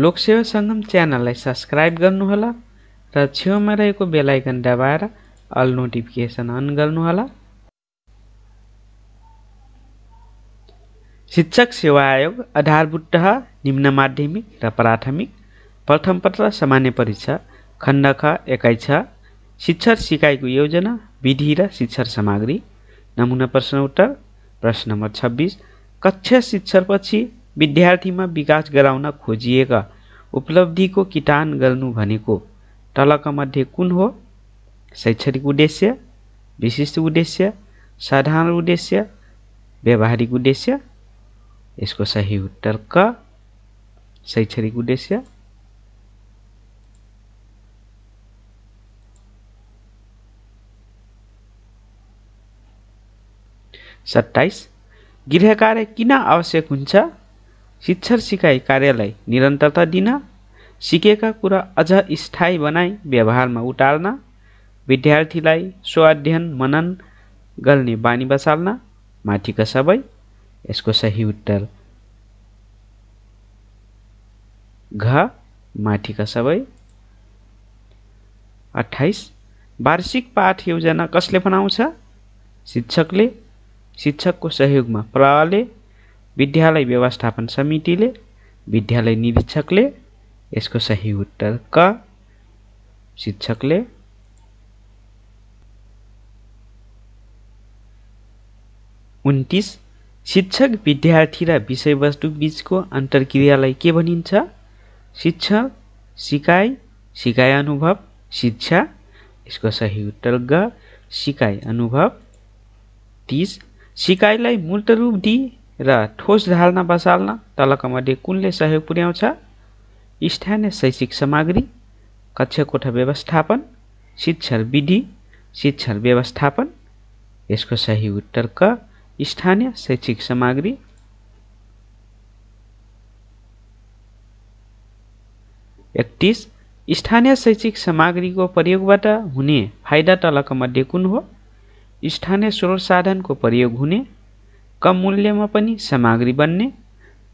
लोकसेवा सङ्गम च्यानललाई सब्सक्राइब गर्नुहोला र छेउमा रहेको बेलायकन दबाएर अल नोटिफिकेसन अन गर्नुहोला शिक्षक सेवा आयोग आधारभूत निम्न माध्यमिक र प्राथमिक प्रथम पत्र सामान्य परीक्षा खण्ड ख एकाइ छ शिक्षक सिकाइको योजना विधि र शिक्षण सामग्री नमुना प्रश्न उत्तर प्रश्न नम्बर छब्बिस कक्षा शिक्षकपछि विद्यार्थीमा विकास गराउन खोजिएका उपलब्धिको किटान गर्नु भनेको तलकमध्ये कुन हो शैक्षणिक उद्देश्य विशिष्ट उद्देश्य साधारण उद्देश्य व्यावहारिक उद्देश्य यसको सही उत्तर क शैक्षणिक उद्देश्य सत्ताइस गृह कार्य किन आवश्यक हुन्छ शिक्षण सिकाइ कार्यलाई निरन्तरता दिन सिकेका कुरा अझ स्थायी बनाई व्यवहारमा उटाल्न विद्यार्थीलाई स्वाध्ययन मनन गर्ने बानी बसाल्न माथिका सबै यसको सही उत्तर घ माथिका सबै अठाइस वार्षिक पाठ योजना कसले बनाउँछ शिक्षकले शिक्षकको सहयोगमा प्रहले विद्यालय व्यवस्थापन समितिले विद्यालय निरीक्षकले यसको सही उत्तर क शिक्षकले उन्तिस शिक्षक विद्यार्थी र विषयवस्तु बिचको अन्तर्क्रियालाई के भनिन्छ शिक्षक सिकाइ सिकाइ अनुभव शिक्षा यसको सही उत्तर ग सिकाइ अनुभव तिस सिकाइलाई मूर्त रूप दिई र ठोस ढाल्न बसाल्न मध्ये कुनले सहयोग पुर्याउँछ स्थानीय शैक्षिक सामग्री कोठा व्यवस्थापन शिक्षण विधि शिक्षण व्यवस्थापन यसको सही उत्तर क स्थानीय शैक्षिक सामग्री एकतिस स्थानीय शैक्षिक सामग्रीको प्रयोगबाट हुने फाइदा मध्ये कुन हो स्थानीय स्रोत साधनको प्रयोग हुने कम मूल्यमा पनि सामग्री बन्ने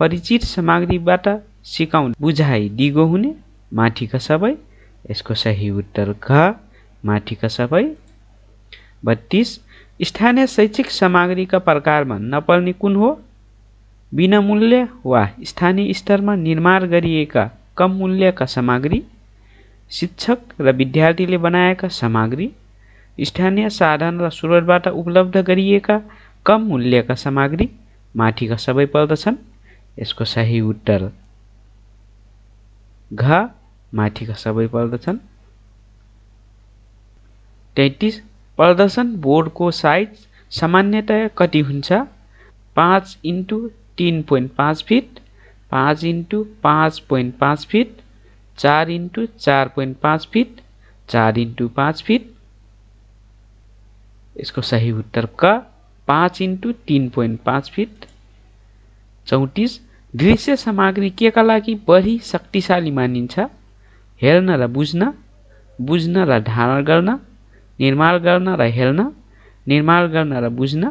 परिचित सामग्रीबाट सिकाउ बुझाइ दिगो हुने माथिका सबै यसको सही उत्तर घ माथिका सबै बत्तिस स्थानीय शैक्षिक सामग्रीका प्रकारमा नपर्ने कुन हो विनामूल्य वा स्थानीय स्तरमा निर्माण गरिएका कम मूल्यका सामग्री शिक्षक र विद्यार्थीले बनाएका सामग्री स्थानीय साधन र स्रोतबाट उपलब्ध गरिएका कम मूल्यका सामग्री माथिका सबै पर्दछन् यसको सही उत्तर घ माथिका सबै पर्दछन् तेत्तिस प्रदर्शन बोर्डको साइज सामान्यतया कति हुन्छ पाँच इन्टु तिन पोइन्ट पाँच फिट पाँच इन्टु पाँच पोइन्ट पाँच फिट चार इन्टु चार पोइन्ट पाँच फिट चार इन्टु पाँच फिट यसको सही उत्तर क पाँच इन्टु तिन पोइन्ट पाँच फिट चौतिस दृश्य सामग्री केका लागि बढी शक्तिशाली मानिन्छ हेर्न र बुझ्न बुझ्न र धारण गर्न निर्माण गर्न र हेर्न निर्माण गर्न र बुझ्न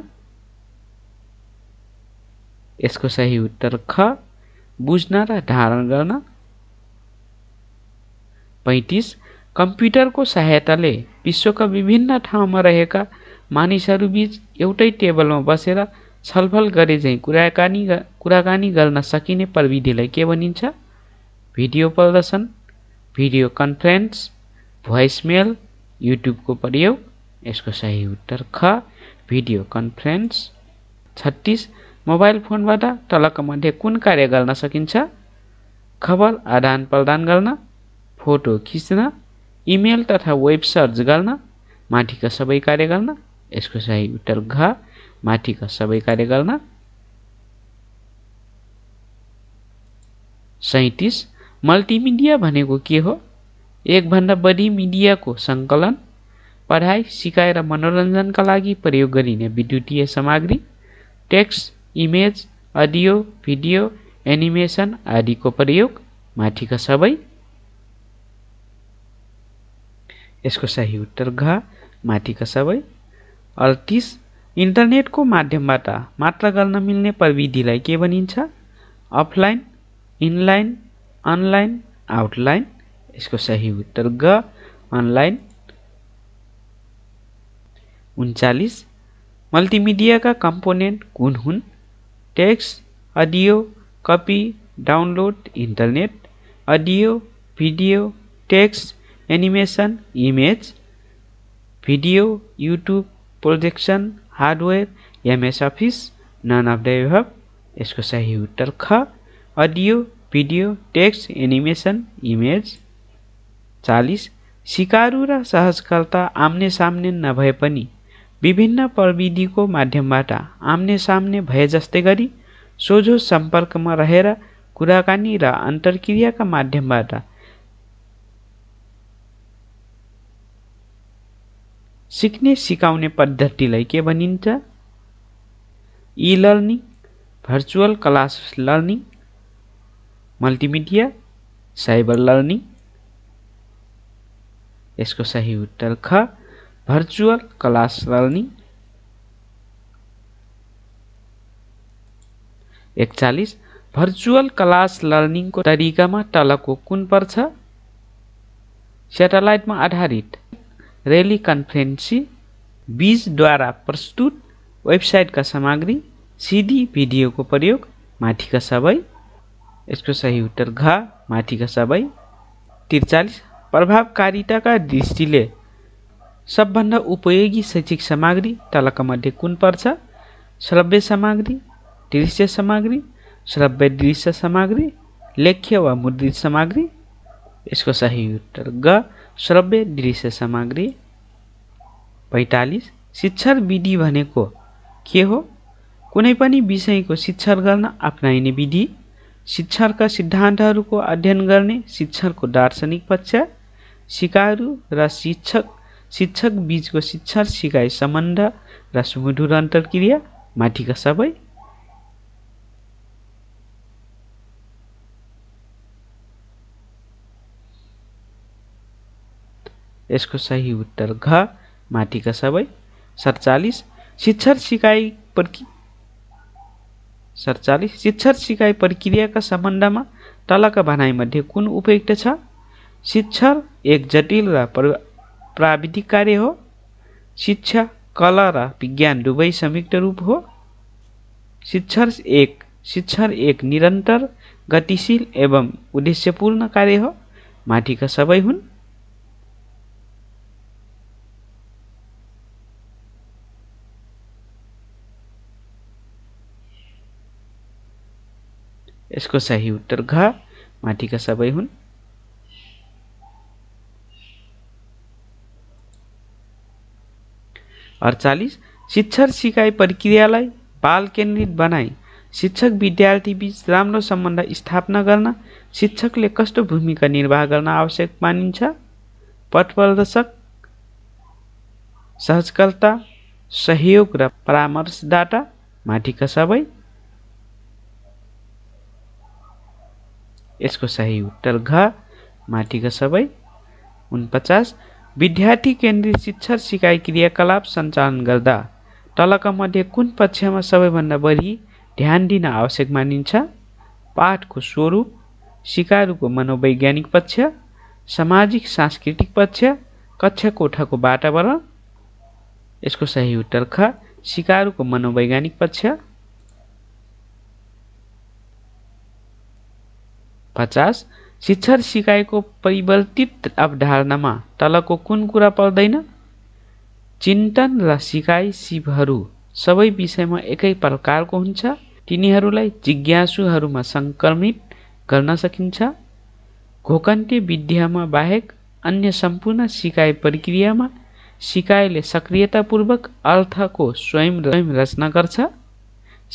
यसको सही उत्तर ख बुझ्न र धारण गर्न पैँतिस कम्प्युटरको सहायताले विश्वका विभिन्न ठाउँमा रहेका बिच एउटै टेबलमा बसेर छलफल गरे झैँ कुराकानी कुराकानी गर्न सकिने प्रविधिलाई के भनिन्छ भिडियो प्रदर्शन भिडियो कन्फरेन्स भोइसमेल युट्युबको प्रयोग यसको सही उत्तर ख भिडियो कन्फरेन्स छत्तिस मोबाइल फोनबाट मध्ये कुन कार्य गर्न सकिन्छ खबर आदान प्रदान गर्न फोटो खिच्न इमेल तथा वेब सर्च गर्न माथिका सबै कार्य गर्न यसको सही उत्तर घ माथिका सबै कार्य गर्न सैतिस मल्टिमिडिया भनेको के हो एकभन्दा बढी मिडियाको सङ्कलन पढाइ सिकाइ र मनोरञ्जनका लागि प्रयोग गरिने विद्युतीय सामग्री text image audio video animation आदिको प्रयोग माथिका सबै यसको सही उत्तर घ माथिका सबै अडतिस इन्टरनेटको माध्यमबाट मात्र गर्न मिल्ने प्रविधिलाई के भनिन्छ अफलाइन इनलाइन अनलाइन आउटलाइन यसको सही उत्तर ग अनलाइन उन्चालिस मल्टिमिडियाका कम्पोनेन्ट कुन हुन् text audio copy download internet audio video text animation image video YouTube projection hardware MS office none of the यसको सही उत्तर ख audio video text animation image चालिस सिकारु र सहजकर्ता आम्ने सामने नभए पनि विभिन्न प्रविधिको माध्यमबाट आम्ने सामने भए जस्तै गरी सोझो सम्पर्कमा रहेर कुराकानी र अन्तर्क्रियाका माध्यमबाट सिक्ने सिकाउने पद्धतिलाई के भनिन्छ e learning virtual class learning multimedia cyber learning यसको सही उत्तर ख भर्चुअल क्लास लर्निङ एकचालिस भर्चुअल क्लास लर्निङको तरिकामा तलको कुन पर्छ सेटेलाइटमा आधारित रेली कन्फ्रेन्सी बिजद्वारा प्रस्तुत वेबसाइटका सामग्री सिडी भिडियोको प्रयोग माथिका सबै यसको सही उत्तर घ माथिका सबै त्रिचालिस प्रभावकारिताका दृष्टिले सबभन्दा उपयोगी शैक्षिक सामग्री तलका मध्ये कुन पर्छ श्रव्य सामग्री दृश्य सामग्री श्रव्य दृश्य सामग्री लेख्य वा मुद्रित सामग्री यसको सही उत्तर ग श्रव्य दृश्य सामग्री पैँतालिस शिक्षण विधि भनेको के हो कुनै पनि विषयको शिक्षण गर्न अप्नाइने विधि शिक्षणका सिद्धान्तहरूको अध्ययन गर्ने शिक्षणको दार्शनिक पक्ष सिकारु र शिक्षक शिक्षक बिचको शिक्षण सिकाइ सम्बन्ध र सुमधुर अन्तर्क्रिया माथिका सबै यसको सही उत्तर घ माथिका सबै सडचालिस शिक्षण सिकाइ प्रकि सडचालिस शिक्षण सिकाइ प्रक्रियाका सम्बन्धमा तलका भनाइमध्ये कुन उपयुक्त छ शिक्षण एक जटिल र प्राविधिक कार्य हो शिक्षा कला र विज्ञान दुवै संयुक्त रूप हो शिक्षण एक शिक्षण एक निरन्तर गतिशील एवं उद्देश्यपूर्ण कार्य हो माथिका सबै हुन् यसको सही उत्तर घ माथिका सबै हुन् अडचालिस शिक्षण सिकाइ प्रक्रियालाई बाल केन्द्रित बनाई शिक्षक विद्यार्थी बीच राम्रो सम्बन्ध स्थापना गर्न शिक्षकले कस्तो भूमिका निर्वाह गर्न आवश्यक मानिन्छ पथप्रदर्शक सहजकर्ता सहयोग र परामर्शदाता माथिका सबै यसको सही उत्तर घ माटीका सबै उनपचास विद्यार्थी केन्द्रित शिक्षण सिकाइ क्रियाकलाप सञ्चालन गर्दा तलका मध्ये कुन पक्षमा सबैभन्दा बढी ध्यान दिन आवश्यक मानिन्छ पाठको स्वरूप सिकारुको मनोवैज्ञानिक पक्ष सामाजिक सांस्कृतिक पक्ष कक्षा कोठाको वातावरण यसको सही उत्तर ख सिकारुको मनोवैज्ञानिक पक्ष पचास शिक्षण सिकाएको सिकाइको परिवर्तित अवधारणामा तलको कुन कुरा पर्दैन चिन्तन र सिकाइ शिवहरू सबै विषयमा एकै प्रकारको हुन्छ तिनीहरूलाई जिज्ञासुहरूमा सङ्क्रमित गर्न सकिन्छ घोकन्ते विद्यामा बाहेक अन्य सम्पूर्ण सिकाइ प्रक्रियामा सिकाइले सक्रियतापूर्वक अर्थको स्वयं स्वयं रचना गर्छ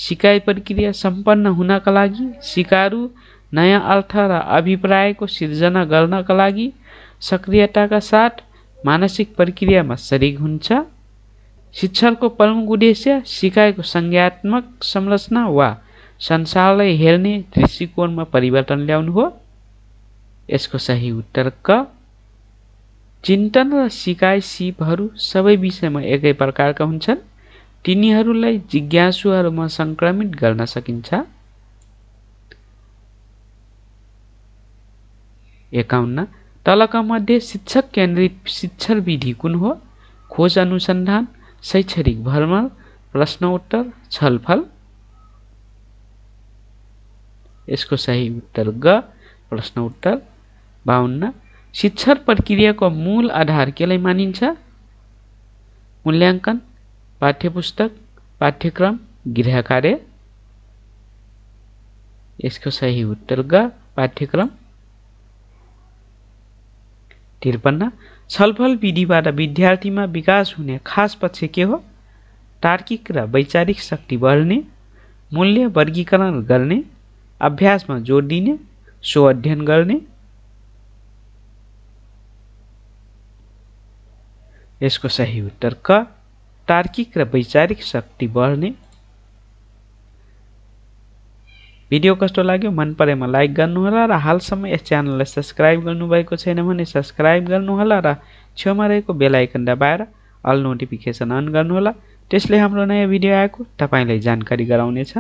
सिकाइ प्रक्रिया सम्पन्न हुनका लागि सिकारु नयाँ अर्थ र अभिप्रायको सिर्जना गर्नका लागि सक्रियताका साथ मानसिक प्रक्रियामा सरिक हुन्छ शिक्षणको प्रमुख उद्देश्य सिकाइको संज्ञात्मक संरचना वा संसारलाई हेर्ने दृष्टिकोणमा परिवर्तन ल्याउनु हो यसको सही उत्तर क चिन्तन र सिकाइ सिपहरू सबै विषयमा एकै प्रकारका हुन्छन् तिनीहरूलाई जिज्ञासुहरूमा सङ्क्रमित गर्न सकिन्छ एकाउन्न तलका मध्ये शिक्षक केन्द्रित शिक्षण विधि कुन हो खोज अनुसन्धान शैक्षणिक भ्रमण प्रश्नोत्तर छलफल यसको सही उत्तर ग प्रश्न उत्तर बाहन्न शिक्षण प्रक्रियाको मूल आधार केलाई मानिन्छ मूल्याङ्कन पाठ्यपुस्तक पाठ्यक्रम गृह कार्य यसको सही उत्तर ग पाठ्यक्रम त्रिपन्न छलफल विधिबाट विद्यार्थीमा विकास हुने खास पक्ष के हो तार्किक र वैचारिक शक्ति बढ्ने मूल्य वर्गीकरण गर्ने अभ्यासमा जोड दिने सो अध्ययन गर्ने यसको सही उत्तर क तार्किक र वैचारिक शक्ति बढ्ने भिडियो कस्तो लाग्यो मन परेमा लाइक गर्नुहोला र हालसम्म यस च्यानललाई सब्सक्राइब गर्नुभएको छैन भने सब्सक्राइब गर्नुहोला र छेउमा रहेको बेलायकन दबाएर अल नोटिफिकेसन अन गर्नुहोला त्यसले हाम्रो नयाँ भिडियो आएको तपाईँलाई जानकारी गराउनेछ